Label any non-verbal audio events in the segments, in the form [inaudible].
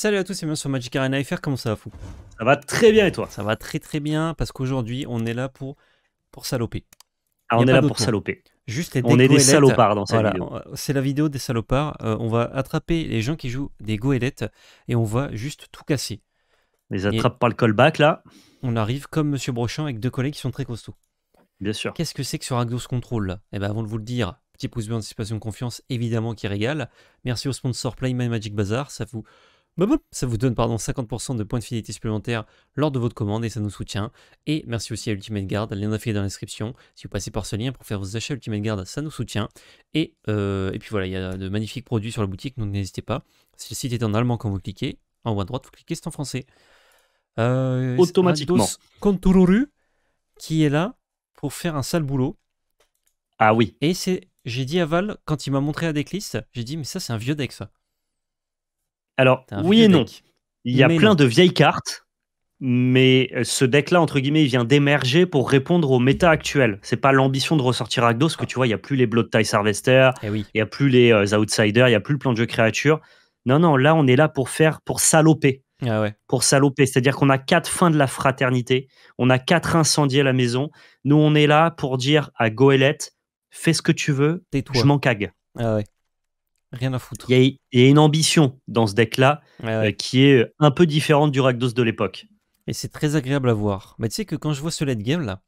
Salut à tous et bien sur Magic Arena FR, comment ça va fou Ça va très bien et toi Ça va très très bien parce qu'aujourd'hui on est là pour, pour saloper. Ah, on est là pour saloper. Juste les On est des salopards dans cette C'est la vidéo des salopards. Euh, on va attraper les gens qui jouent des goélettes et on va juste tout casser. On les attrape par le callback là. On arrive comme Monsieur Brochant avec deux collègues qui sont très costauds. Bien sûr. Qu'est-ce que c'est que ce Ragdos Control là Eh bien avant de vous le dire, petit pouce bleu, anticipation, confiance, évidemment qui régale. Merci au sponsor Play My Magic Bazaar, ça vous bah ça vous donne pardon, 50% de points de fidélité supplémentaires lors de votre commande et ça nous soutient. Et merci aussi à Ultimate Guard, lien est dans la description. Si vous passez par ce lien pour faire vos achats Ultimate Guard, ça nous soutient. Euh, et, puis voilà, il y a de magnifiques produits sur la boutique, donc n'hésitez pas. Si le site est en allemand quand vous cliquez, en haut à droite, vous cliquez, c'est en français. Euh, Automatiquement. Contururu qui est là pour faire un sale boulot. Ah oui. Et c'est, j'ai dit à Val, quand il m'a montré la decklist, j'ai dit, mais ça c'est un vieux deck ça. Alors, oui et non. Il y a plein de vieilles cartes, mais euh, ce deck-là, entre guillemets, il vient d'émerger pour répondre au méta actuel. C'est pas l'ambition de ressortir parce que tu vois, il n'y a plus les Blood Ties Harvester, eh il n'y a plus les euh, Outsiders, il n'y a plus le plan de jeu créature. Non, non, là, on est là pour faire, pour saloper. Ah ouais. Pour saloper. C'est-à-dire qu'on a quatre fins de la fraternité, on a quatre incendies à la maison. Nous, on est là pour dire à Goélette, fais ce que tu veux, je m'en cague. Ah ouais. Rien à foutre. Il y, a une ambition dans ce deck-là euh, qui est un peu différente du Rakdos de l'époque. Et c'est très agréable à voir. Mais tu sais que quand je vois ce late game là,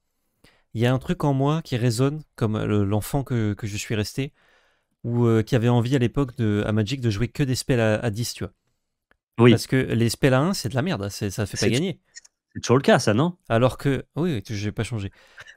il y a un truc en moi qui résonne comme euh, l'enfant que, je suis resté ou euh, qui avait envie à l'époque à Magic de jouer que des spells à, 10, tu vois. Oui. Parce que les spells à 1, c'est de la merde, hein, ça fait pas gagner. C'est toujours le cas, ça, non Alors que. Oui, je n'ai pas changé.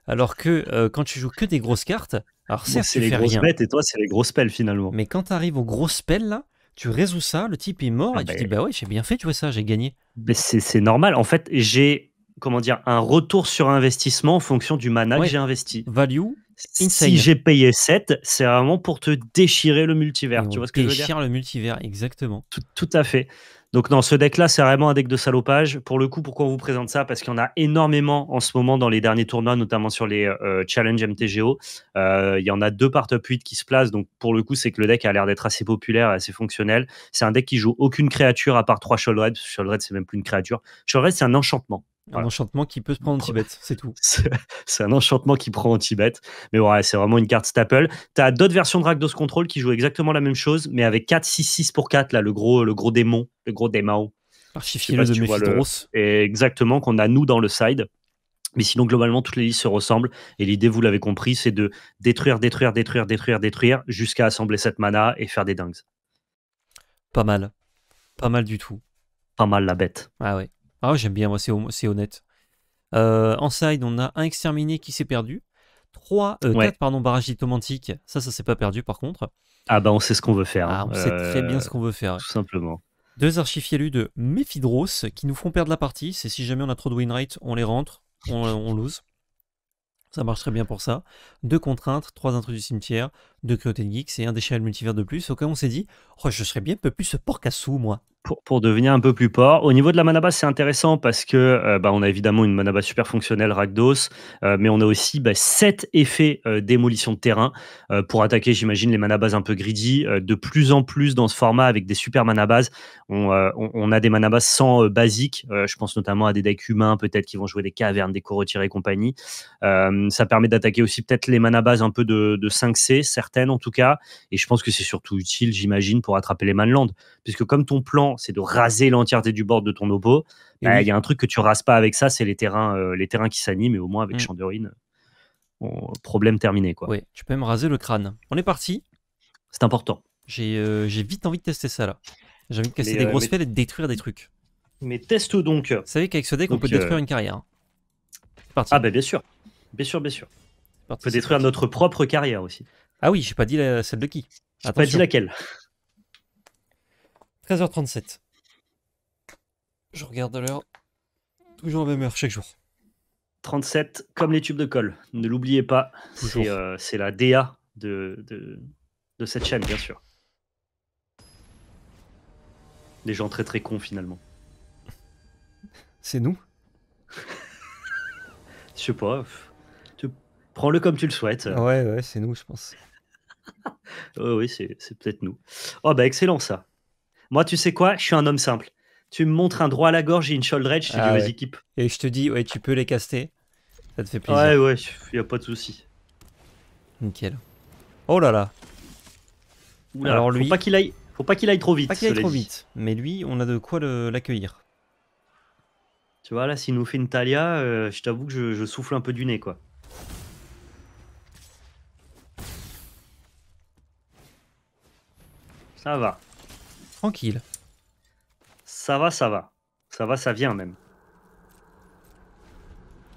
Alors que euh, quand tu joues que des grosses cartes, alors c'est les grosses bêtes et toi, c'est les grosses pelles finalement. Mais quand tu arrives aux grosses pelles, là, tu résous ça, le type est mort ah et tu bah dis, bah ouais, j'ai bien fait, tu vois ça, j'ai gagné. C'est normal. En fait, j'ai comment dire, un retour sur investissement en fonction du mana que j'ai investi. Value. Si j'ai payé 7, c'est vraiment pour te déchirer le multivers. tu vois ce que je veux dire Déchirer le multivers, exactement. tout à fait. Donc non, ce deck-là, c'est vraiment un deck de salopage. Pour le coup, pourquoi on vous présente ça Parce qu'il y en a énormément en ce moment dans les derniers tournois, notamment sur les euh, euh, Challenge MTGO. Euh, il y en a deux par top 8 qui se placent. Donc pour le coup, c'est que le deck a l'air d'être assez populaire, assez fonctionnel. C'est un deck qui joue aucune créature à part trois Shulred. ce c'est même plus une créature. Shulred, c'est un enchantement. Un enchantement qui peut se prendre en Tibet, [laughs] c'est tout. c'est un enchantement qui prend en Tibet. Mais ouais, c'est vraiment une carte staple. t'as d'autres versions de Rakdos Control qui jouent exactement la même chose, mais avec 4-6-6 pour 4, là, le gros, le gros démon, le gros démao. Archifié de si Exactement, qu'on a nous dans le side. Mais sinon, globalement, toutes les listes se ressemblent. Et l'idée, vous l'avez compris, c'est de détruire, détruire, détruire, détruire, détruire, jusqu'à assembler cette mana et faire des dingues. Pas mal. Pas mal du tout. Pas mal la bête. Ah ouais. Ah, j'aime bien, moi, c'est honnête. en euh, side, on a un exterminé qui s'est perdu. Trois, euh, pardon, barrages Ça, ça s'est pas perdu par contre. Ah bah on sait ce qu'on veut faire. Ah, hein. on sait très bien euh, ce qu'on veut faire. Tout simplement. Deux de Méphidros qui nous font perdre la partie. C'est si jamais on a trop de win on les rentre, on, on lose. Ça marche très bien pour ça. Deux contraintes, trois intrus du cimetière, de Créoté Geek, c'est un déchet multivers de plus, auquel on s'est dit, oh, je serais bien un peu plus porcassou, moi. Pour, devenir un peu plus porc, Au niveau de la manabase c'est intéressant parce que euh, bah, on a évidemment une manabase super fonctionnelle Ragdos, euh, mais on a aussi bah, sept effets euh, démolition de terrain pour attaquer, j'imagine, les manabas un peu greedy. de plus en plus dans ce format avec des super manabas, on, on, a des manabas sans basique. je pense notamment à des decks humains peut-être qui vont jouer des cavernes, des cours retirés et compagnie. ça permet d'attaquer aussi peut-être les manabas un peu de, de 5C, certains en tout cas. Et je pense que c'est surtout utile, j'imagine, pour attraper les manlandes, Puisque comme ton plan, c'est de raser l'entièreté du bord de ton obo eh bah, il y a un truc que tu rases pas avec ça, c'est les terrains, euh, les terrains qui s'animent. Et au moins avec mmh. problème terminé. Quoi. Oui, tu peux même raser le crâne. On est parti. C'est important. J'ai euh, vite envie de tester ça là. J'ai envie de casser des euh, grosses mais... et de détruire des trucs. Mais teste donc. Vous savez qu'avec ce deck, on peut détruire une carrière. Hein. Parti. Ah bah bien sûr. Bien sûr, bien sûr. on peut détruire notre propre carrière aussi. Ah oui, j'ai pas dit celle de qui. J'ai pas dit laquelle. 13h37. Je regarde l'heure. Toujours la même heure chaque jour. 37, comme les tubes de colle. Ne l'oubliez pas. C'est euh, la DA de, de cette chaîne, bien sûr. Des gens très très cons finalement. C'est nous Je sais pas. Prends-le comme tu le souhaites. Ouais, ouais, c'est nous, je pense. Ouais, [laughs] oh oui, c'est peut-être nous. Oh, bah, excellent ça. Moi, tu sais quoi Je suis un homme simple. Tu me montres un droit à la gorge et une shoulder edge, je te dis, ah vas-y, Et je te dis, ouais, tu peux les caster. Ça te fait plaisir. Ouais, ouais, y a pas de souci. Nickel. Oh là là. Alors lui, faut pas qu'il aille, faut pas qu'il aille trop vite. Pas qu'il aille trop vite. Mais lui, on a de quoi l'accueillir. Tu vois là, s'il nous fait une Talia, euh, je t'avoue que je, souffle un peu du nez, quoi. Ça va. Tranquille. Ça va, ça va. Ça va, ça vient même.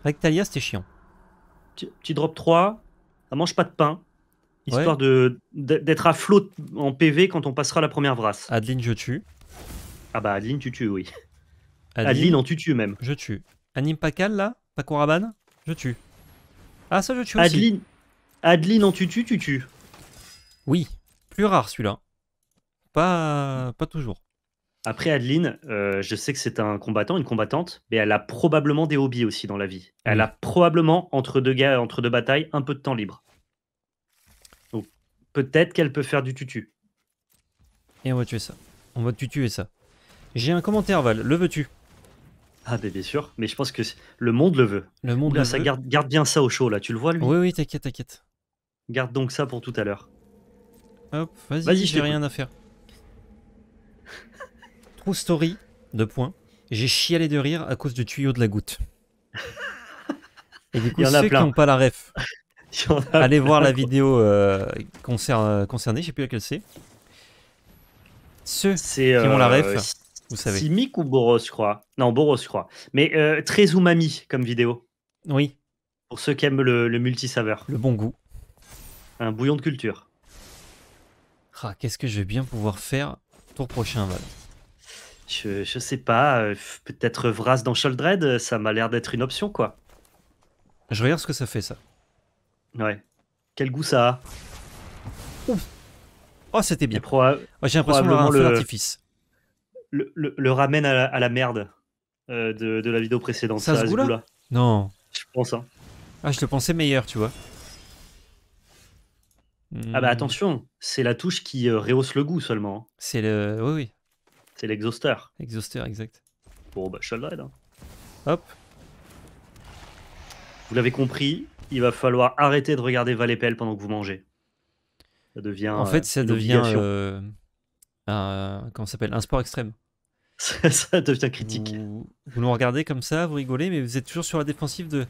Avec Thalia c'était chiant. tu drop 3, ça mange pas de pain, histoire de d'être à flot en PV quand on passera la première vrasse. Adeline, je tue. Ah bah Adeline, tu tues, oui. Adeline, en tu tues même. Je tue. Anime Pakal, là Pakoraban Je tue. Ah, ça, je tue aussi. Adeline en tues tu tues. Oui, plus rare celui-là pas, pas toujours. Après, Adeline, euh, je sais que c'est un combattant, une combattante, mais elle a probablement des hobbies aussi dans la vie. Elle a probablement, entre deux, gars, entre deux batailles, un peu de temps libre. Donc, peut-être qu'elle peut faire du tutu. Et on va tuer ça. On va tuer ça. J'ai un commentaire, Val. Le veux-tu Ah, ben, bien sûr. Mais je pense que le monde le veut. Le monde le ça veut. Garde, garde bien ça au chaud, là. Tu le vois, lui Oui, oui, t'inquiète, t'inquiète. Garde donc ça pour tout à l'heure. Hop, vas-y, vas j'ai rien à faire. Story, De points. J'ai chialé de rire à cause du tuyau de la goutte. Et du coup, Il y en a qui n'ont pas la ref, [laughs] allez voir la vidéo euh, concernée, concernée, je sais plus laquelle c'est. Ceux qui ont la ref, euh, vous savez. Simic ou Boros, je crois. Non, Boros, je crois. Mais euh, très umami comme vidéo. Oui. Pour ceux qui aiment le, multisaveur. Le bon goût. Un bouillon de culture. Ah, qu'est-ce que je vais bien pouvoir faire pour prochain Val je, sais pas, euh, peut-être Vras dans Sholdred, euh, ça m'a l'air d'être une option, quoi. Je regarde ce que ça fait, ça. Ouais. Quel goût ça a Oh, c'était bien. Proba J'ai l'impression d'avoir le, Le, ramène à la, merde euh, de, la vidéo précédente. Ça, là Non. Je pense, hein. Ah, je le pensais meilleur, tu vois. Ah bah hmm. attention, c'est la touche qui rehausse le goût seulement. Hein. C'est le... Oui, oui. C'est l'exhausteur Exhausteur, exact. Bon, bah, allé là. Hein. Hop. Vous l'avez compris, il va falloir arrêter de regarder Valépel pendant que vous mangez. Ça devient. En fait, ça euh, devient. Euh, un, comment s'appelle Un sport extrême. [laughs] ça, devient critique. Vous, nous regardez comme ça, vous rigolez, mais vous êtes toujours sur la défensive de.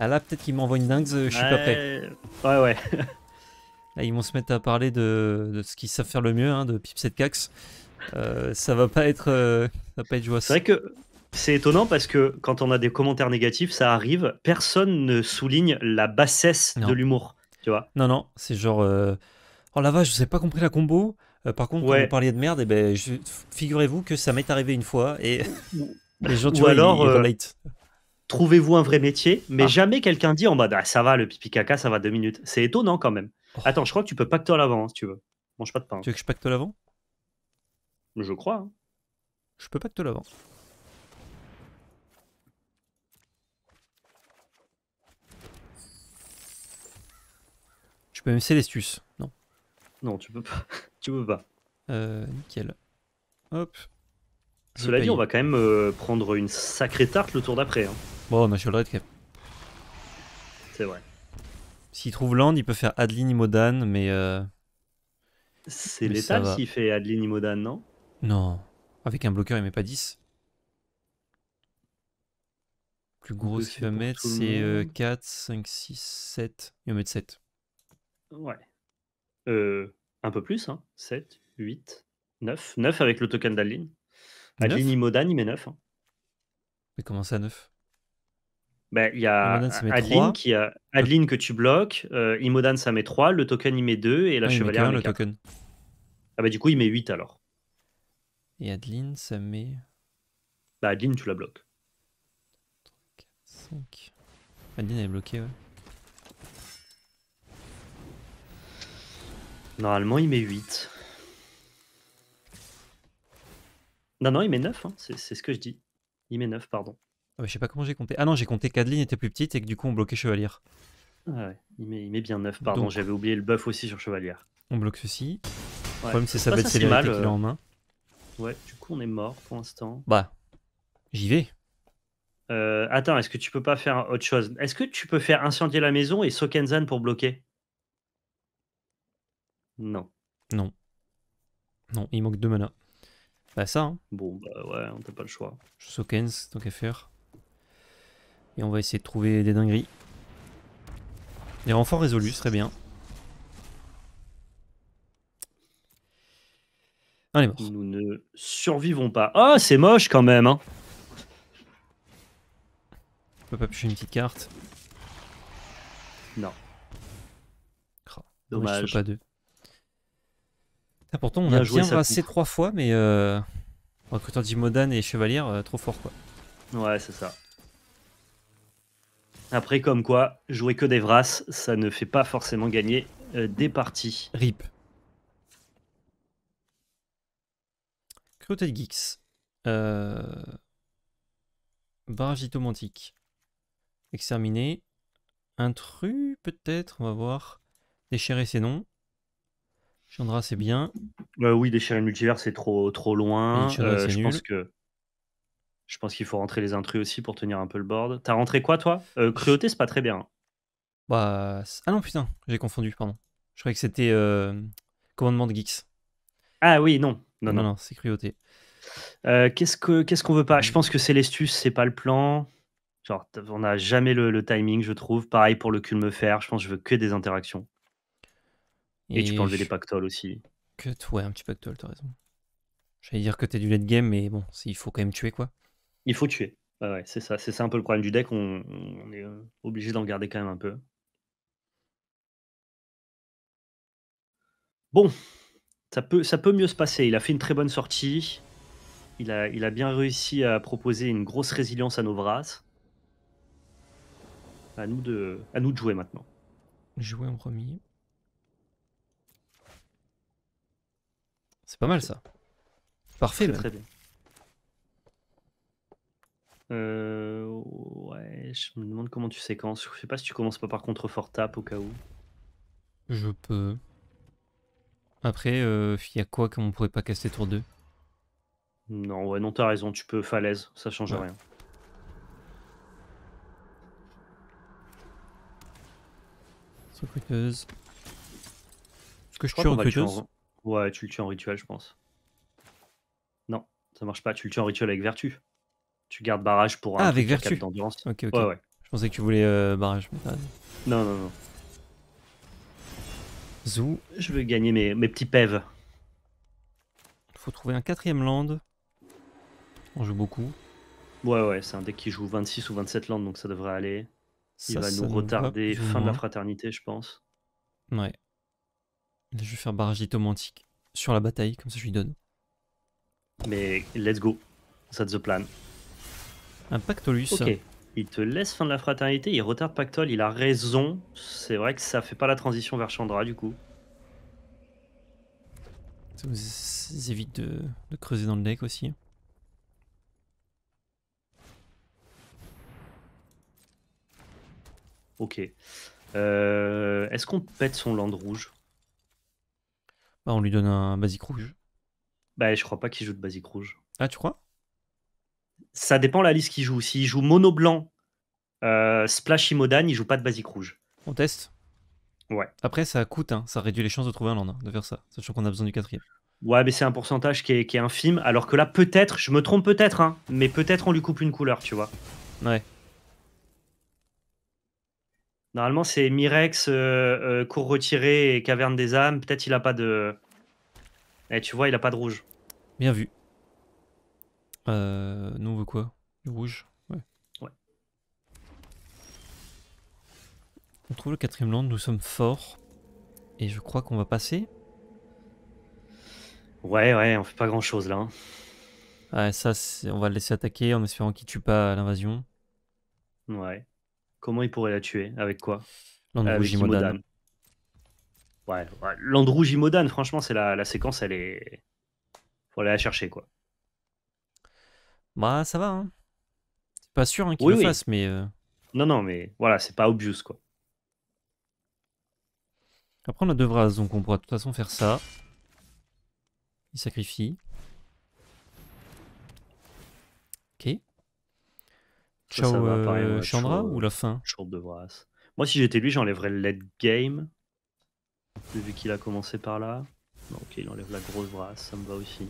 Ah là, peut-être qu'il m'envoie une dingue, je suis pas prêt. Ouais, ouais. là, ils vont se mettre à parler de, ce qu'ils savent faire le mieux, hein, de Pipset Cax. Euh, ça va pas être, euh, ça va pas être C'est vrai que c'est étonnant parce que quand on a des commentaires négatifs, ça arrive. Personne ne souligne la bassesse de l'humour, tu vois. Non, non, c'est genre, euh, oh la vache, je sais pas compris la combo. par contre, quand vous parliez de merde, et eh ben, figurez-vous que ça m'est arrivé une fois et [laughs] Ou alors, Trouvez-vous un vrai métier, mais ah. jamais quelqu'un dit en mode ah, ça va, le pipi caca, ça va deux minutes. C'est étonnant quand même. Oh. Attends, je crois que tu peux pacter l'avant hein, si tu veux. Mange pas de pain. Tu veux que je pacte l'avant je crois. Hein. Je peux pas te l'avoir Tu peux même Célestus, non Non, tu peux pas. [laughs] tu peux pas. Euh, nickel. Hop. Cela dit, on va quand même euh, prendre une sacrée tarte le tour d'après. Hein. Bon, on a Red C'est vrai. S'il trouve Land, il peut faire Adeline Imodan, mais. Euh... C'est l'État s'il fait Adeline Imodan, non non. Avec un bloqueur, il met pas 10. Plus gros qu'il va mettre, c'est 4, 5, 6, 7. Il va mettre 7. Ouais. Euh, un peu plus, hein. 7, 8, 9. 9 avec le token d'Adeline. Adeline Imodan, il met 9. Hein. Mais comment ça, 9 bah, il y a Adeline, qui que tu bloques, euh, Imodan ça met 3, le token il met 2 et la chevalière le token. Ah bah du coup il met 8 alors. Et Adeline, ça met. Bah, Adeline, tu la bloques. 3, 4, 5. Adeline, elle est bloquée, ouais. Normalement, il met 8. Non, non, il met 9, hein. c'est ce que je dis. Il met 9, pardon. Ah bah, je sais pas comment j'ai compté. Ah non, j'ai compté qu'Adeline était plus petite et que du coup on bloquait Chevalier. Ah ouais, il met, bien 9, pardon, j'avais oublié le buff aussi sur Chevalier. On bloque ceci. Le problème c'est sa bête célérité qu'il a en main. Ouais, du coup, on est mort pour l'instant. Bah, j'y vais. Euh, attends, est-ce que tu peux pas faire autre chose Est-ce que tu peux faire incendier la maison et Sokenzan pour bloquer Non. Non. Non, il manque deux mana. Bah ça. Hein. Bon, bah ouais, on n'a pas le choix. Sokenz tant qu'à faire. Et on va essayer de trouver des dingueries. Les renforts résolus, serait bien. Ah, Nous ne survivons pas. oh, c'est moche quand même. Hein. ne peut pas piocher une petite carte. Non. Oh, dommage. pas deux. pourtant, on a joué, bien rassé trois fois, mais euh, recruteur d'Imodan et chevalier, euh, trop fort quoi. Ouais, c'est ça. Après, comme quoi, jouer que des Vras, ça ne fait pas forcément gagner euh, des parties. RIP. Cruauté de Geeks. Euh... Barrage itomantique. Exterminé. Intrus, peut-être, on va voir. Déchirer, c'est non. Chandra, c'est bien. Euh, oui, déchirer le multivers, c'est trop, trop loin. Euh, je pense que. Je pense qu'il faut rentrer les intrus aussi pour tenir un peu le board. T'as rentré quoi, toi euh, Cruauté, c'est pas très bien. Bah, ah non, putain, j'ai confondu, pardon. Je croyais que c'était euh, Commandement de Geeks. Ah oui, non non, non, non, c'est cruauté. Euh, qu'est-ce qu'on veut pas Je pense que Celestus, c'est pas le plan. Genre, on n'a jamais le, timing, je trouve. Pareil pour le cul me faire. Je pense que je veux que des interactions. Et, tu peux enlever les pactoles aussi. Que ouais, un petit pactole, t'as raison. J'allais dire que t'es du late game, mais bon, il faut quand même tuer quoi. Il faut tuer. Ouais ouais, c'est ça. C'est ça un peu le problème du deck. On, est euh, obligé d'en garder quand même un peu. Bon, ça peut, ça peut mieux se passer. Il a fait une très bonne sortie. Il a, bien réussi à proposer une grosse résilience à nos Novras. À nous de, à nous de jouer maintenant. Jouer en premier. C'est pas mal ça. Parfait. Très, bien. Euh, ouais, je me demande comment tu séquences. Je sais pas si tu commences pas par contre fort tap au cas où. Je peux. Après, il euh, y a quoi qu'on pourrait pas casser tour 2 Non, ouais, non, t'as raison, tu peux falaise, ça change rien. Recruteuse. Est-ce que je, tue tue recruteuse Ouais, tu le tues en rituel, je pense. Non, ça marche pas, tu le tues en rituel avec vertu. Tu gardes barrage pour un ah, avec vertu. d'endurance. Ok, ok. Je pensais que tu voulais euh, barrage. Mais non, non, non. Zoo, Je veux gagner mes, petits pèves. Il faut trouver un quatrième land. On joue beaucoup. Ouais, ouais, c'est un deck qui joue 26 ou 27 landes, donc ça devrait aller. Il ça, va nous retarder fin de la fraternité, je pense. Ouais. je vais faire barrage automatique sur la bataille, comme ça je lui donne. Mais let's go. That's the plan. Un Pactolus. Ok. Il te laisse fin de la fraternité, il retarde Pactol, il a raison. C'est vrai que ça fait pas la transition vers Chandra du coup. Ça vous évite de, creuser dans le deck aussi. Hein. Ok. Euh, est-ce qu'on pète son land rouge bah, On lui donne un basique rouge. Bah, je crois pas qu'il joue de basique rouge. Ah, tu crois ça dépend la liste qu'il joue. S'il joue mono blanc, euh, Splash Imodan, il joue pas de basique rouge. On teste Ouais. Après, ça coûte, hein. ça réduit les chances de trouver un land, hein, de faire ça, sachant qu'on a besoin du quatrième. Ouais, mais c'est un pourcentage qui est, infime, alors que là, peut-être, je me trompe peut-être, hein, mais peut-être on lui coupe une couleur, tu vois. Ouais. Normalement, c'est Mirex, euh, euh, cours retiré et caverne des âmes. Peut-être il a pas de. Et eh, tu vois, il a pas de rouge. Bien vu. Euh, nous on veut quoi Du rouge ouais. ouais. On trouve le quatrième land, nous sommes forts. Et je crois qu'on va passer. Ouais, ouais, on fait pas grand chose là. Hein. Ouais ça, on va le laisser attaquer en espérant qu'il tue pas l'invasion. Ouais. Comment il pourrait la tuer Avec quoi rouge Imodan. Ouais, ouais. rouge franchement, c'est la, la séquence, elle est. Faut aller la chercher quoi. Bah, ça va. Hein. C'est pas sûr hein, qu'il le fasse, mais. Euh. Non, non, mais voilà, c'est pas obvious, quoi. Après, on a deux brasses, donc on pourra de toute façon faire ça. Il sacrifie. Ok. Ciao, euh, Chandra ou la fin de Vras. Moi, si j'étais lui, j'enlèverais le late game. Vu qu'il a commencé par là. Non, ok, il enlève la grosse brasse, ça me va aussi.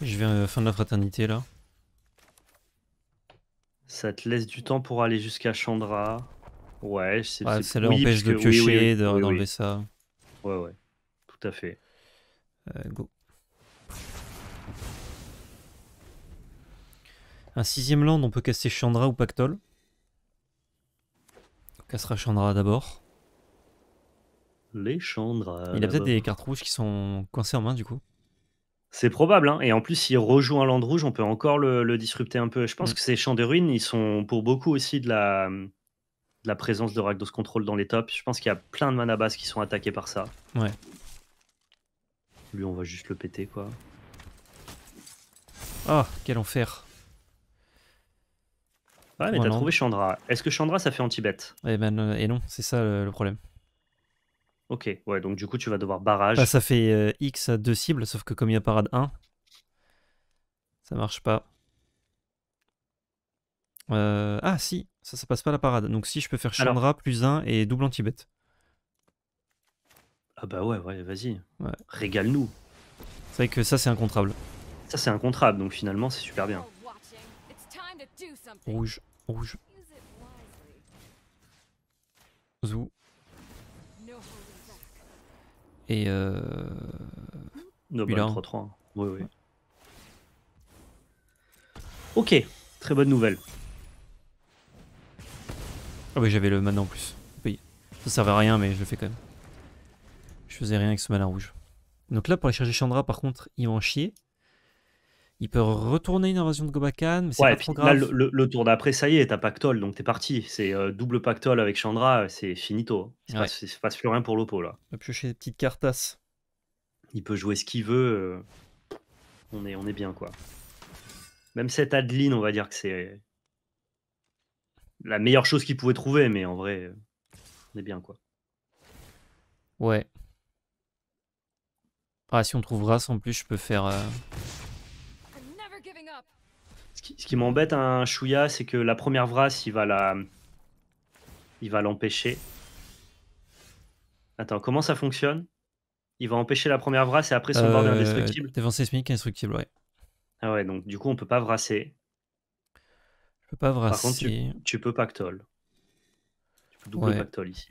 Je viens à euh, la fin de la fraternité là. Ça te laisse du temps pour aller jusqu'à Chandra. Ouais, c'est Ça l'empêche de piocher, de d'enlever ça. Ouais, ouais, tout à fait. Euh, go. Un sixième land, on peut casser Chandra ou Pactol. On cassera Chandra d'abord. Les Chandra. Il a peut-être des cartes rouges qui sont coincées en main du coup. C'est probable. Hein. Et en plus, s'il rejoint un land rouge, on peut encore le, disrupter un peu. Je pense mm. que ces champs de ruines, ils sont pour beaucoup aussi de la, présence de Ragdos Control dans les tops. Je pense qu'il y a plein de mana qui sont attaqués par ça. Ouais. Lui, on va juste le péter, quoi. Oh, quel enfer. Ouais, mais t'as trouvé Chandra. Est-ce que Chandra, ça fait anti bet eh ben, euh, et non, c'est ça le problème. Ok, ouais, donc du coup, tu vas devoir barrage. Bah, ça fait euh, X à deux cibles, sauf que comme il y a parade 1, ça marche pas. Euh, ah, si, ça, ça passe pas la parade. Donc si, je peux faire Chandra plus 1 et double anti-bet. Ah bah ouais, ouais, vas-y. Régale-nous. C'est vrai que ça, c'est incontrable. Ça, c'est incontrable, donc finalement, c'est super bien. Rouge, rouge. Zou. Et. Euh... Nobile 3-3. Oui, oui. Ok, très bonne nouvelle. Ah, oui, j'avais le maintenant en plus. Ça servait à rien, mais je le fais quand même. Je faisais rien avec ce malin rouge. Donc là, pour aller chercher Chandra, par contre, ils vont en chier. Il peut retourner une invasion de Gobakan, mais c'est pas trop le, tour d'après, ça y est, t'as Pactol, donc t'es parti. C'est euh, double Pactol avec Chandra, c'est finito. Hein. Il ne se passe plus rien pour l'Oppo, là. Il va piocher des petites cartas. Il peut jouer ce qu'il veut. Euh. On, est, on est bien, quoi. Même cette Adeline, on va dire que c'est la meilleure chose qu'il pouvait trouver, mais en vrai, euh, on est bien, quoi. Ouais. Ah, si on trouve sans en plus, je peux faire ce qui m'embête un Chouya, c'est que la première Vrace il va la... Il va l'empêcher. Attends, comment ça fonctionne Il va empêcher la première Vras et après son bord est euh, indestructible Défense sismique indestructible, ouais. Ah ouais, donc du coup, on peut pas Vrasser. Je peux pas Vrasser. Par contre, tu, peux pactole. Tu peux double pactole ici.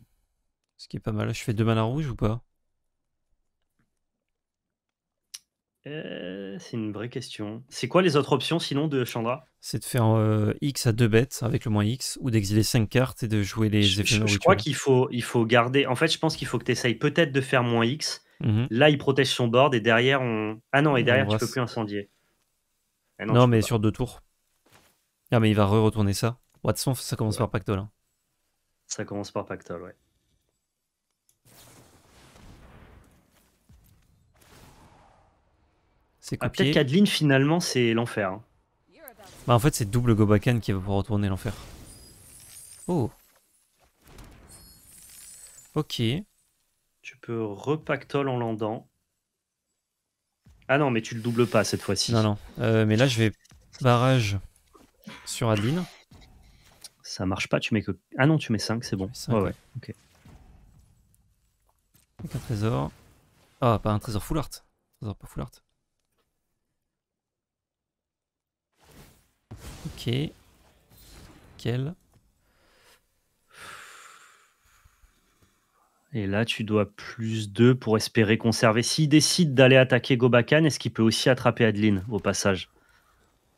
Ce qui est pas mal. Je fais deux manas rouges ou pas Euh, c'est une vraie question. C'est quoi les autres options sinon de Chandra C'est de faire euh, X à deux bêtes avec le moins X ou d'exiler 5 cartes et de jouer les effets Je, crois qu'il faut, il faut garder. En fait, je pense qu'il faut que tu essayes peut-être de faire moins X. Mhm. Là, il protège son board et derrière, on. Ah non, et derrière, tu peux plus incendier. Eh non, mais sur deux tours. Ah, mais il va re-retourner ça. Watson, hein. ça commence par Pactol. Ça commence par Pactol, ouais. C'est ah, Peut-être qu'Adeline, finalement, c'est l'enfer. Hein. Bah, en fait, c'est double Gobakan qui va pouvoir retourner l'enfer. Oh. Ok. Tu peux repactole en landant. Ah non, mais tu le doubles pas cette fois-ci. Non, non. Euh, mais là, je vais barrage sur Adeline. Ça marche pas, tu mets que. Ah non, tu mets 5, c'est bon. ouais, ouais, ok. un trésor. Ah, pas un trésor full art. Trésor pas full art. Ok. quel Et là, tu dois plus 2 pour espérer conserver. S'il décide d'aller attaquer Gobakan, est-ce qu'il peut aussi attraper Adeline au passage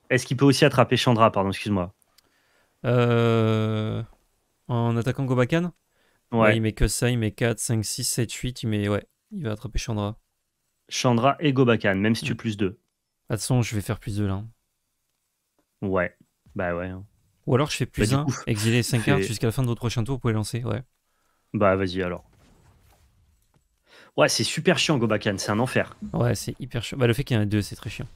Est-ce qu'il peut aussi attraper Chandra, pardon, excuse-moi euh... En attaquant Gobakan ouais. Il met que ça, il met 4, 5, 6, 7, 8, il met... Ouais, il va attraper Chandra. Chandra et Gobakan, même si tu mm. plus 2. De toute façon, je vais faire plus 2 là. Ouais, bah ouais. Hein. Ou alors je fais plus bah, exiler 5 cartes jusqu'à la fin de votre prochain tour, vous pouvez lancer, ouais. Bah vas-y alors. Ouais, c'est super chiant Gobakan, c'est un enfer. Ouais, c'est hyper chiant. Bah le fait qu'il y en ait deux, c'est très chiant.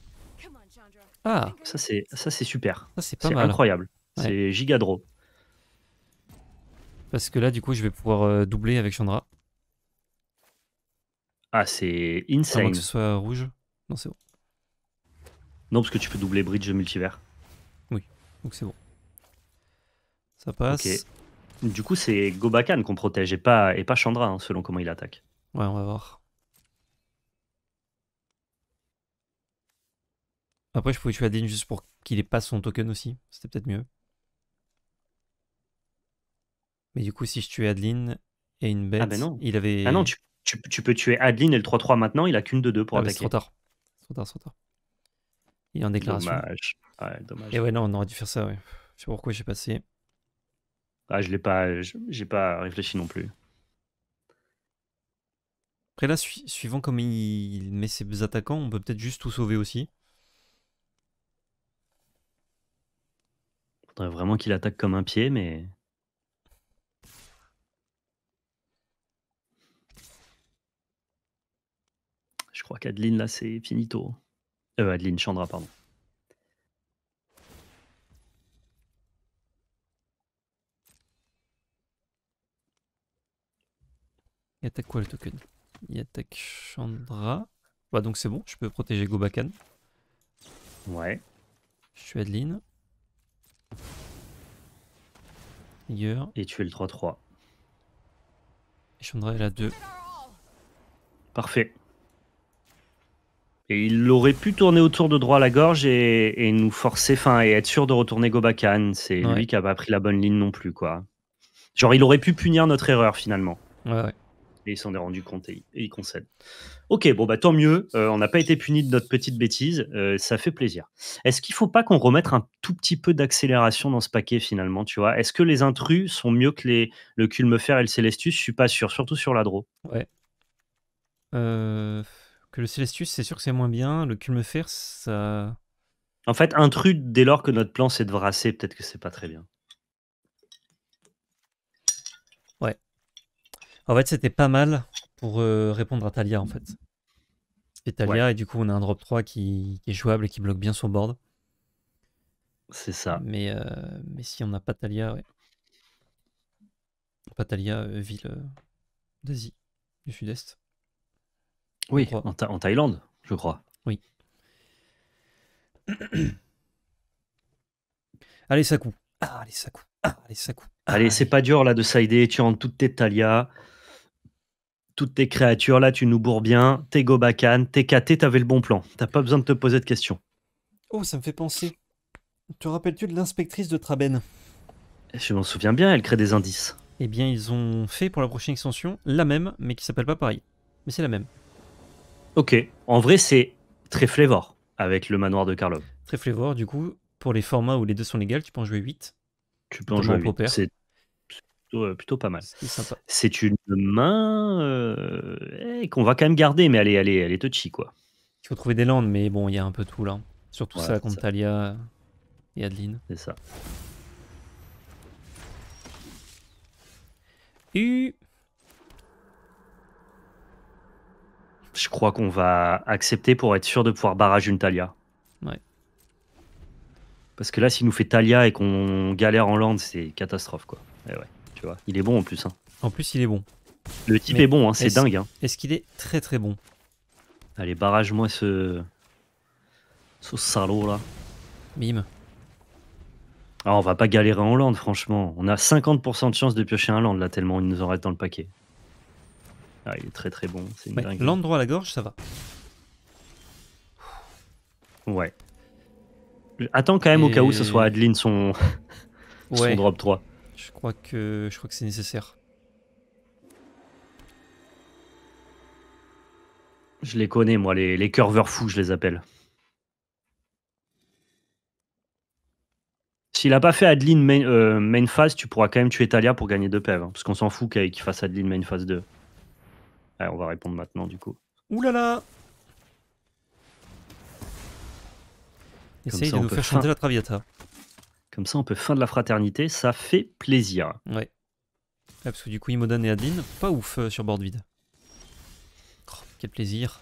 Ah Ça c'est ça c'est super. c'est incroyable. C'est giga draw. Parce que là du coup, je vais pouvoir euh, doubler avec Chandra. Ah, c'est insane. Avant que ce soit rouge. Non, c'est bon. Non, parce que tu peux doubler bridge multivers. Donc c'est bon. Ça passe. Du coup, c'est Gobakan qu'on protège et pas, et pas Chandra, hein, selon comment il attaque. Ouais, on va voir. Après, je pouvais tuer Adeline juste pour qu'il ait pas son token aussi. C'était peut-être mieux. Mais du coup, si je tuais Adeline et une bête, ah, ben non. il avait. Ah non, tu, peux tuer Adeline et le 3-3 maintenant, il a qu'une de deux pour ah, attaquer. c'est trop tard. C'est trop tard, c'est trop tard il en déclaration. Dommage. Et ouais, non, on aurait dû faire ça, ouais. Je sais pas pourquoi j'ai passé. Ah, je l'ai pas, j'ai pas réfléchi non plus. Après là, suivant comme il met ses attaquants, on peut peut-être juste tout sauver aussi. Il Faudrait vraiment qu'il attaque comme un pied, mais. Je crois qu'Adeline, là, c'est finito. Euh, Adeline Chandra, pardon. Il attaque quoi le token Il attaque Chandra. Bah donc c'est bon, je peux protéger Gobakan. Ouais. Je suis Adeline. Et tu es le 3-3. Chandra est la 2. Parfait. Et il aurait pu tourner autour de droit la gorge et, nous forcer, fin et être sûr de retourner Gobakan. C'est lui qui n'a pas pris la bonne ligne non plus, quoi. Genre, il aurait pu punir notre erreur finalement. Ouais, Et il s'en est rendu compte et, il concède. Ok, bon, bah tant mieux. Euh, on n'a pas été puni de notre petite bêtise. Euh, ça fait plaisir. Est-ce qu'il faut pas qu'on remette un tout petit peu d'accélération dans ce paquet finalement, tu vois Est-ce que les intrus sont mieux que les, le Culmefer et le Célestus Je suis pas sûr, surtout sur l'adro. Ouais. Euh que le Celestus, c'est sûr que c'est moins bien. Le Culmefer, ça. En fait, truc, dès lors que notre plan c'est de peut-être que c'est pas très bien. Ouais. En fait, c'était pas mal pour euh, répondre à Talia en fait. Et Talia, et du coup, on a un drop 3 qui, est jouable et qui bloque bien son board. C'est ça. Mais, euh, mais si on n'a pas Talia, ouais. Patalia, euh, ville d'Asie, du sud-est. Oui, en, Thaïlande, je crois. Oui. [clears throat] allez, Sakou. Ah, allez, Sakou. Ah, ah, allez, c'est pas dur là de saider. Tu rentres toutes tes Talia, toutes tes créatures. Là, tu nous bourres bien. Tes Gobakan, tes KT, t'avais le bon plan. T'as pas besoin de te poser de questions. Oh, ça me fait penser. Te rappelles-tu de l'inspectrice de Traben Je m'en souviens bien, elle crée des indices. Eh bien, ils ont fait pour la prochaine extension la même, mais qui s'appelle pas pareil. Mais c'est la même. Ok. En vrai, c'est très flavor avec le manoir de Karlov. Très flavor, du coup, pour les formats où les deux sont légales, tu peux en jouer 8. Tu peux en jouer 8. C'est euh, plutôt, pas mal. C'est une main euh, eh, qu'on va quand même garder, mais elle est, elle est, touchy, quoi. Il faut trouver des landes, mais bon, il y a un peu tout là. Surtout ça contre et Adeline. C'est ça. Et... Je crois qu'on va accepter pour être sûr de pouvoir barrage une Talia. Ouais. Parce que là, s'il nous fait Talia et qu'on galère en land, c'est catastrophe, quoi. Et eh ouais, tu vois. Il est bon en plus. Hein. En plus, il est bon. Le type est bon, hein, c'est dingue. Hein. Est-ce qu'il est très très bon Allez, barrage-moi ce... ce salaud là. Bim. Ah, on va pas galérer en land, franchement. On a 50% de chance de piocher un land là, tellement il nous en reste dans le paquet. Ah, il est très très bon. C'est L'endroit à la gorge, ça va. Ouais. Attends quand même au cas où ce soit Adeline son, [laughs] drop 3. Je crois que, je crois que c'est nécessaire. Je les connais, moi, les, les curveurs fous, je les appelle. S'il a pas fait Adeline main, phase, euh, tu pourras quand même tuer Talia pour gagner 2 PV. Hein, parce qu'on s'en fout qu'il fasse Adeline main phase 2 on va répondre maintenant du coup. Ouh là là Essaye de nous faire chanter la traviata. Comme ça, on peut fin de la fraternité, ça fait plaisir. Ouais. parce que du coup, Imodan et Adeline, pas ouf euh, sur bord vide. Oh, quel plaisir.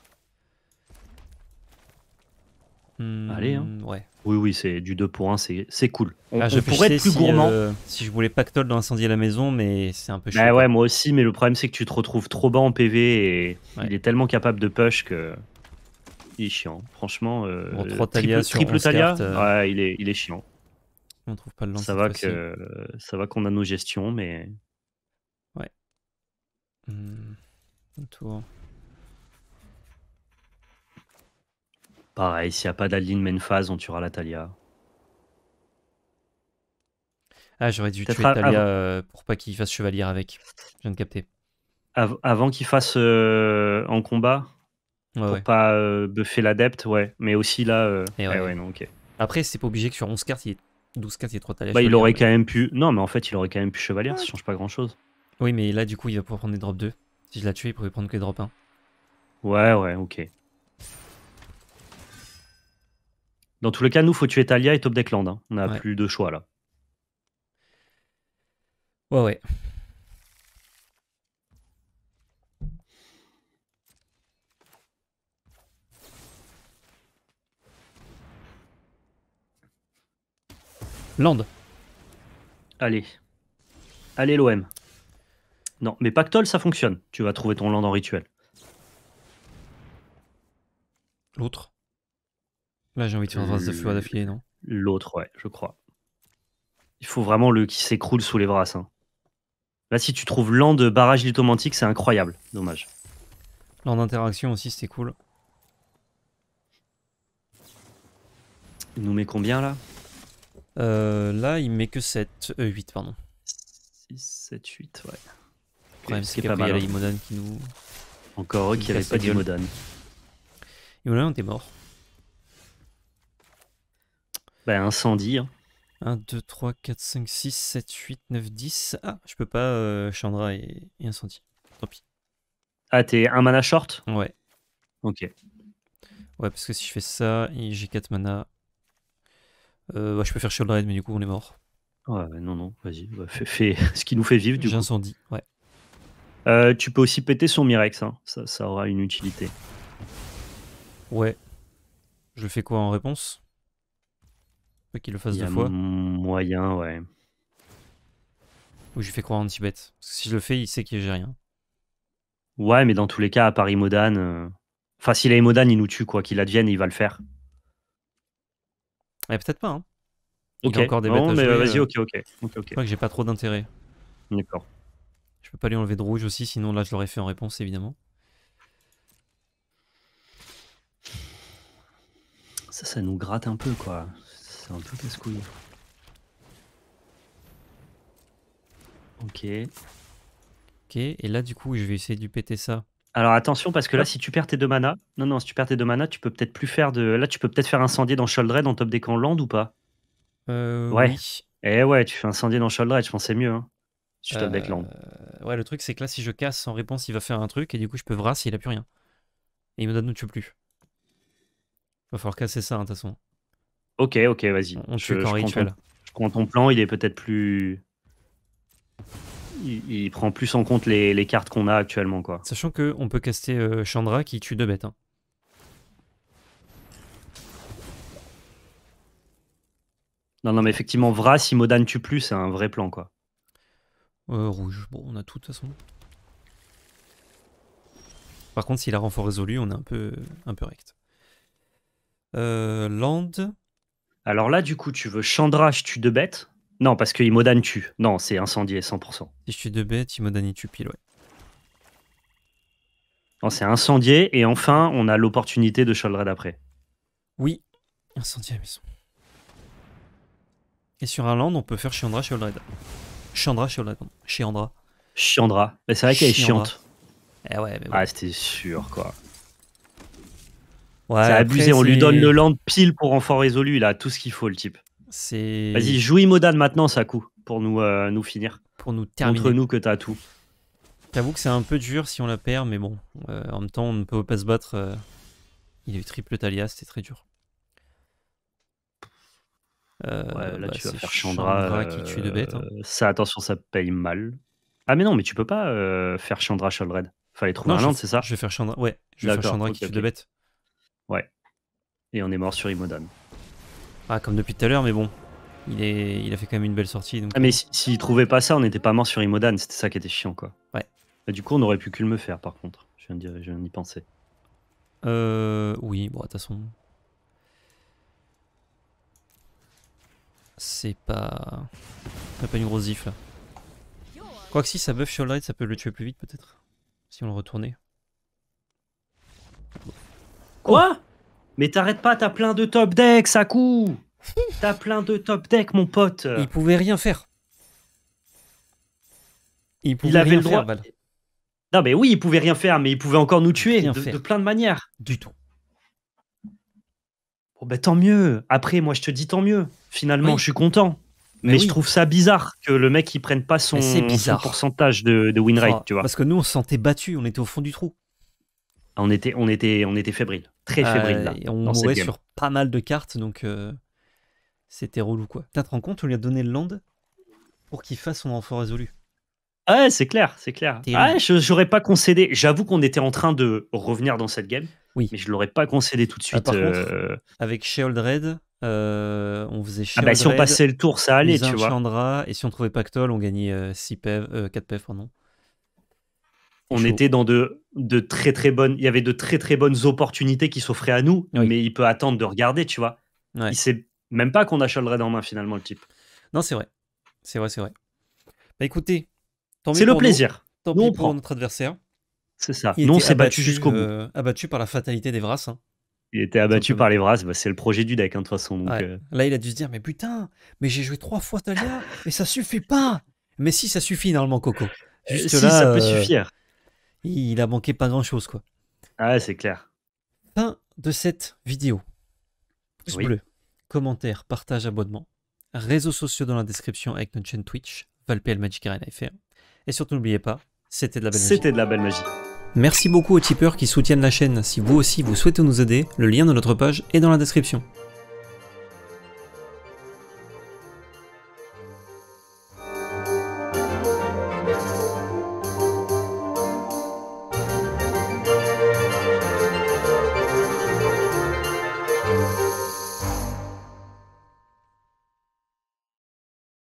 Hmm, Allez, hein. ouais. Oui, oui, c'est du 2 pour 1, c'est cool. Ah, je pourrais être plus euh, gourmand. si je voulais Pactol dans à la maison, mais c'est un peu bah chiant. ouais, moi aussi, mais le problème, c'est que tu te retrouves trop bas en PV et il est tellement capable de push que. Il est chiant. Franchement, euh, triple, Talia, euh. il, est, il est chiant. On trouve pas le lance. Ça va ça va qu'on a nos gestions, mais. Ouais. Un hmm. tour. Pareil, s'il n'y a pas main phase, on tuera la Talia. Ah, j'aurais dû tuer Talia euh, pour pas qu'il fasse chevalier avec. Je viens de capter. avant qu'il fasse euh, en combat Pour pas euh, buffer l'adepte, ouais. Mais aussi là. Euh... Eh eh Après, c'est pas obligé que sur 11 cartes, il y ait 12 cartes, il y ait 3 Talia. Bah, il aurait quand même pu. Non, mais en fait, il aurait quand même pu chevalier, ça change pas grand chose. Oui, mais là, du coup, il va pouvoir prendre des drops 2. Si je la tue, il pourrait prendre que des drops 1. Ouais, ouais, ok. Dans tous les cas, nous, faut tuer Talia et Top Deck Land, hein. On n'a plus de choix là. Ouais, ouais. Land. Allez. Allez, l'OM. Non, mais Pactol, ça fonctionne. Tu vas trouver ton land en rituel. L'autre. Là, j'ai envie de faire vase de fleurs d'affilée, non L'autre, ouais, je crois. Il faut vraiment le qui s'écroule sous les bras. Hein. Là, si tu trouves l'an de barrage lithomantique, c'est incroyable. Dommage. L'an d'interaction aussi, c'était cool. Il nous met combien là euh, Là, il met que 7, 8, euh, pardon. 6, 7, 8, ouais. problème, c'est qu'après, il y a la hein. qui nous. Encore eux qui n'avaient pas d'Imodan. on était mort. Bah, incendie. 1, 2, 3, 4, 5, 6, 7, 8, 9, 10. Ah, je peux pas euh, Chandra et, Incendie. Tant pis. Ah, t'es un mana short Ouais. Ok. Ouais, parce que si je fais ça, j'ai 4 mana. Euh, bah, je peux faire Shield mais du coup, on est mort. Ouais, non, non, vas-y. Bah, fais, [laughs] ce qui nous fait vivre, du coup. J'incendie, ouais. Euh, tu peux aussi péter son Mirex, hein. ça aura une utilité. Ouais. Je fais quoi en réponse qu'il le fasse deux fois. Moyen, ouais. Ou je lui fais croire en Tibet Parce que si je le fais, il sait que j'ai rien. Ouais, mais dans tous les cas, à Paris Modane facile euh, Enfin, s'il a Imodan, il nous tue, quoi qu'il advienne, il va le faire. Ouais, eh, peut-être pas. Hein. ok. encore des ah mais euh, euh. vas-y, ok, ok. ok, Je crois que j'ai pas trop d'intérêt. D'accord. Je peux pas lui enlever de rouge aussi, sinon là, je l'aurais fait en réponse, évidemment. Ça, ça nous gratte un peu, quoi c'est un peu casse Ok. Ok, et là, du coup, je vais essayer de lui péter ça. Alors attention, parce que là, si tu perds tes deux manas, non, non, si tu perds tes deux manas, tu peux peut-être plus faire de. Là, tu peux peut-être faire incendier dans Sholdred en top des camps land ou pas euh, Ouais. Eh ouais, tu fais incendier dans Sholdred, je pensais mieux. Hein, si tu top land. Euh, ouais, le truc, c'est que là, si je casse en réponse, il va faire un truc, et du coup, je peux vras il a plus rien. Et il me donne ne tue plus. Va falloir casser ça, hein, de toute façon. Ok, ok, vas-y. On tue quand rituel. je compte ton plan, il est peut-être plus. Il, prend plus en compte les, cartes qu'on a actuellement. quoi. Sachant qu'on peut caster euh, Chandra qui tue deux bêtes. Hein. Non, non, mais effectivement, Vra, si Modan tue plus, c'est un vrai plan, quoi. Euh, rouge, bon, on a tout de toute façon. Par contre, s'il a renfort résolu, on est un peu, un peu rect. Euh, land, alors là, du coup, tu veux Chandra, je tue deux bêtes. Non, parce que Imodan tue. Non, c'est incendié, 100%. Si je tue deux bêtes, Imodan il tue pile, ouais. Non, c'est incendié. Et enfin, on a l'opportunité de Chandra d'après. Oui, incendié mais maison. Et sur un land, on peut faire Chandra, Chandra. Chandra, Chandra, Chandra. Chandra. Mais c'est vrai qu'elle est chiante. Eh ouais, mais Ah, c'était sûr, quoi. Ouais, c'est abusé. on lui donne le land pile pour enfant résolu. Il a tout ce qu'il faut, le type. Vas-y, joue Imodan maintenant, ça coûte pour nous, euh, nous finir. Pour nous terminer. Entre nous que t'as tout. t'avoues que c'est un peu dur si on la perd, mais bon, euh, en même temps, on ne peut pas se battre. Euh, il a eu triple Talia, c'était très dur. ouais, là, bah, tu vas faire Chandra, qui tue de bêtes. Hein. Ça, attention, ça paye mal. Ah, mais non, mais tu peux pas faire Chandra Il Fallait trouver un land, c'est ça Je vais faire Chandra, ouais, je qui tue de bêtes. Ouais. Et on est mort sur Imodan. Ah, comme depuis tout à l'heure, mais bon. Il, est... il a fait quand même une belle sortie. Donc... Ah, mais s'il si, trouvait pas ça, on n'était pas mort sur Imodan. C'était ça qui était chiant, quoi. Ouais. Bah, du coup, on aurait pu que le me faire, par contre. Je viens d'y viens d'y penser. Euh. Oui, bon, de toute façon. C'est pas. C'est pas une grosse zif là. Quoique si ça buff ride, ça peut le tuer plus vite peut-être. Si on le retournait. Quoi Mais t'arrêtes pas, t'as plein de top decks, Saku T'as plein de top decks, mon pote Il pouvait rien faire. Il, pouvait Faire, Non, mais oui, il pouvait rien faire, mais il pouvait encore nous tuer de, plein de manières. Du tout. Bon, ben tant mieux. Après, moi, je te dis tant mieux. Finalement, je suis content. Mais, je trouve ça bizarre que le mec il prenne pas son, pourcentage de, winrate, win rate, tu vois. Parce que nous on se sentait battus, on était au fond du trou. On était, on était, on était fébrile, très fébrile. on mourait sur pas mal de cartes, donc euh, c'était relou quoi. T'as te rends compte, on lui a donné le land pour qu'il fasse son renfort résolu. Ouais, c'est clair, c'est clair. Ah, j'aurais pas concédé. J'avoue qu'on était en train de revenir dans cette game. Oui. Mais je l'aurais pas concédé tout de ah, suite. Euh. avec Sheold Red, euh, on faisait Sheold Ah bah si on passait le tour, ça allait, tu vois. Chandra, et si on trouvait Pactol, on gagnait 6 PEV, 4 PF, pardon on était dans de, très très bonnes. Il y avait de très très bonnes opportunités qui s'offraient à nous, mais il peut attendre de regarder, tu vois. Il sait même pas qu'on a dans en main finalement, le type. Non, c'est vrai. C'est vrai, c'est vrai. Bah écoutez, c'est le plaisir. Tant pour notre adversaire. C'est ça. non, c'est s'est battu, jusqu'au bout. Euh, abattu par la fatalité des Vras. Hein. Il était abattu par les Vras, bah, c'est le projet du deck, hein, de toute façon. Euh. Là, il a dû se dire Mais putain, mais j'ai joué trois fois Talia, mais ça suffit pas Mais si, ça suffit normalement, Coco. Euh, si, ça peut suffire il a manqué pas grand chose quoi. Ah ouais, c'est clair. Fin de cette vidéo. Pouce bleu, commentaire, partage, abonnement. Réseaux sociaux dans la description avec notre chaîne Twitch, Valpel Magic Arena Et surtout n'oubliez pas, c'était de la belle magie. C'était de la belle magie. Merci beaucoup aux tipeurs qui soutiennent la chaîne. Si vous aussi vous souhaitez nous aider, le lien de notre page est dans la description.